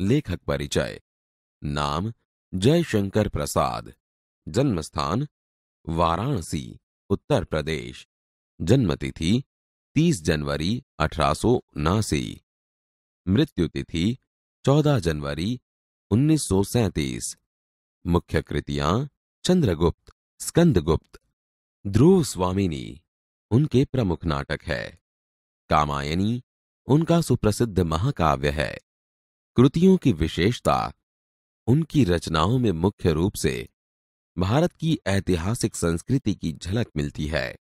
लेखक परिचय नाम जयशंकर प्रसाद जन्मस्थान वाराणसी उत्तर प्रदेश जन्मतिथि 30 जनवरी अठारह मृत्यु तिथि 14 जनवरी उन्नीस मुख्य कृतियां चंद्रगुप्त स्कंदगुप्त ध्रुव स्वामिनी उनके प्रमुख नाटक है कामायनी उनका सुप्रसिद्ध महाकाव्य है कृतियों की विशेषता उनकी रचनाओं में मुख्य रूप से भारत की ऐतिहासिक संस्कृति की झलक मिलती है